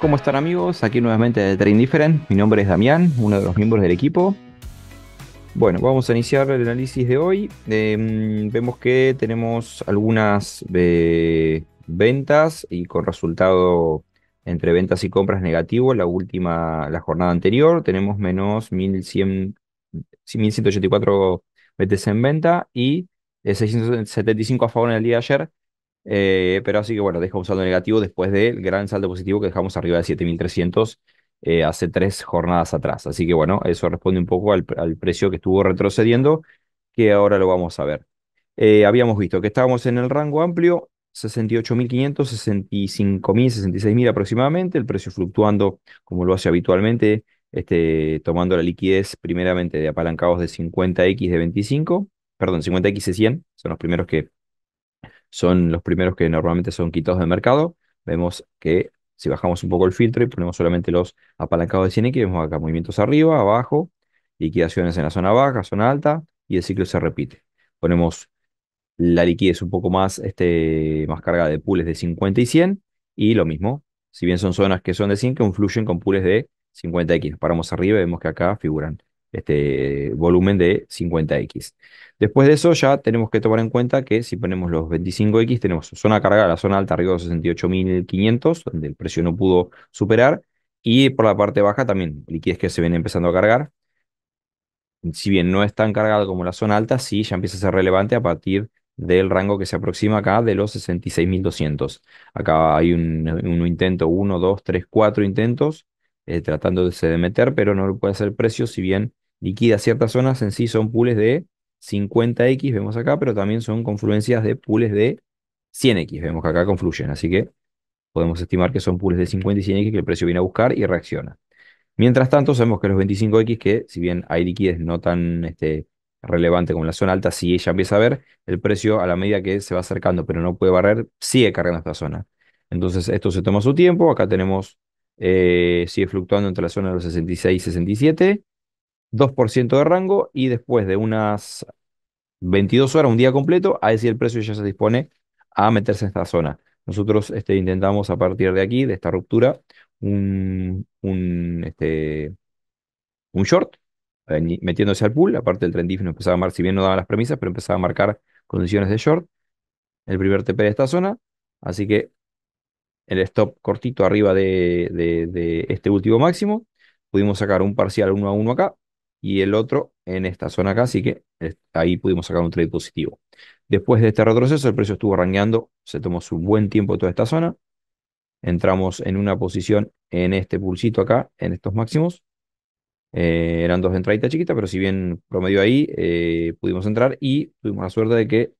¿Cómo están amigos? Aquí nuevamente de Train Different. Mi nombre es Damián, uno de los miembros del equipo. Bueno, vamos a iniciar el análisis de hoy. Em, vemos que tenemos algunas eh, ventas y con resultado entre ventas y compras negativo. La última, la jornada anterior, tenemos menos 1184 BTC en venta y 675 eh, a favor en el día de ayer eh, pero así que bueno, deja un saldo negativo después del gran saldo positivo que dejamos arriba de 7300 eh, hace tres jornadas atrás. Así que bueno, eso responde un poco al, precio que estuvo retrocediendo, que ahora lo vamos a ver. Eh, habíamos visto que estábamos en el rango amplio, 68.500, 65.000, 66.000 aproximadamente, el precio fluctuando como lo hace habitualmente, este, tomando la liquidez primeramente de apalancados de 50X de 25, perdón, 50X de 100, son los primeros que son los primeros que normalmente son quitados del mercado. Vemos que si bajamos un poco el filtro y ponemos solamente los apalancados de 100X, vemos acá movimientos arriba, abajo, liquidaciones en la zona baja, zona alta, y el ciclo se repite. Ponemos la liquidez un poco más, este, más cargada de pools de 50 y 100, y lo mismo, si bien son zonas que son de 100, que influyen con pools de 50X. Paramos arriba y vemos que acá figuran este volumen de 50x. Después de eso ya tenemos que tomar en cuenta que si ponemos los 25x tenemos zona cargada, la zona alta arriba de 68.500, donde el precio no pudo superar, y por la parte baja también liquidez que se viene empezando a cargar. Si bien no es tan cargado como la zona alta, sí ya empieza a ser relevante a partir del rango que se aproxima acá de los 66.200. Acá hay un, intento, 1, 2, 3, 4 intentos eh, tratándose de meter, pero no puede hacer precio, si bien liquida ciertas zonas, en sí son pools de 50x, vemos acá, pero también son confluencias de pools de 100x, vemos que acá confluyen, así que podemos estimar que son pools de 50 y 100x que el precio viene a buscar y reacciona. Mientras tanto, sabemos que los 25x, que si bien hay liquidez no tan este, relevante como la zona alta, si ella empieza a ver, el precio a la medida que se va acercando, pero no puede barrer, sigue cargando esta zona. Entonces, esto se toma su tiempo. Acá tenemos, eh, sigue fluctuando entre la zona de los 66 y 67. 2% de rango y después de unas 22 horas, un día completo, ver si el precio ya se dispone a meterse en esta zona. Nosotros este, intentamos a partir de aquí, de esta ruptura, un, este, un short, eh, metiéndose al pool. Aparte, el if no empezaba a marcar, si bien no daba las premisas, pero empezaba a marcar condiciones de short. El primer TP de esta zona. Así que el stop cortito arriba de, de este último máximo. Pudimos sacar un parcial 1 a 1 acá y el otro en esta zona acá, así que ahí pudimos sacar un trade positivo. Después de este retroceso, el precio estuvo rangueando, se tomó su buen tiempo toda esta zona. Entramos en una posición en este pulsito acá, en estos máximos. Eh, eran dos entraditas chiquitas, pero si bien promedio ahí, eh, pudimos entrar y tuvimos la suerte de que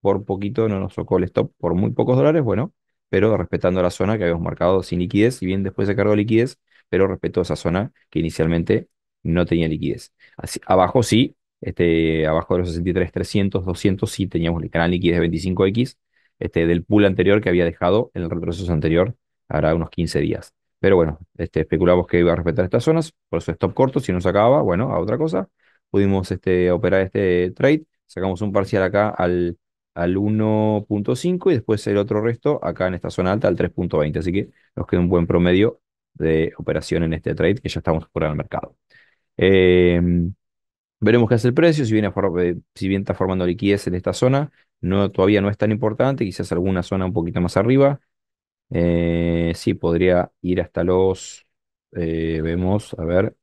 por poquito no nos tocó el stop por muy pocos dólares, bueno, pero respetando la zona que habíamos marcado sin liquidez, si bien después se cargó liquidez, pero respetó esa zona que inicialmente no tenía liquidez. Así, abajo sí, este, abajo de los 63, 300, 200 sí teníamos el canal liquidez de 25X este, del pool anterior que había dejado en el retroceso anterior, ahora unos 15 días. Pero bueno, este, especulamos que iba a respetar estas zonas, por eso stop corto, si no sacaba, bueno, a otra cosa. Pudimos este, operar este trade, sacamos un parcial acá al, al 1.5 y después el otro resto acá en esta zona alta al 3.20. Así que nos queda un buen promedio de operación en este trade que ya estamos por el mercado. Em, veremos qué hace el precio, si, viene eh, si bien está formando liquidez en esta zona, no, todavía no es tan importante, quizás alguna zona un poquito más arriba. Eh, sí, podría ir hasta los, eh, vemos, a ver,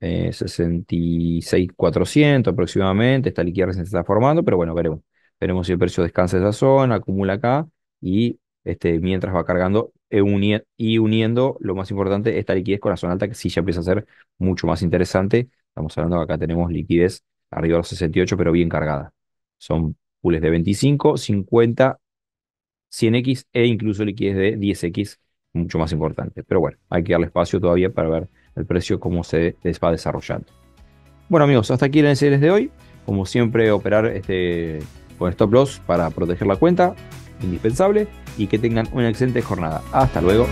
eh, 66,400 aproximadamente, esta liquidez se está formando, pero bueno, veremos. Veremos si el precio descansa esa zona, acumula acá y este, mientras va cargando eh, y uniendo lo más importante, esta liquidez con la zona alta que sí ya empieza a ser mucho más interesante. Estamos hablando que acá tenemos liquidez arriba de los 68, pero bien cargada. Son pools de 25, 50, 100x e incluso liquidez de 10x, mucho más importante. Pero bueno, hay que darle espacio todavía para ver el precio cómo se va desarrollando. Bueno amigos, hasta aquí el NCL de hoy. Como siempre, operar este, con stop loss para proteger la cuenta, indispensable y que tengan una excelente jornada. Hasta luego.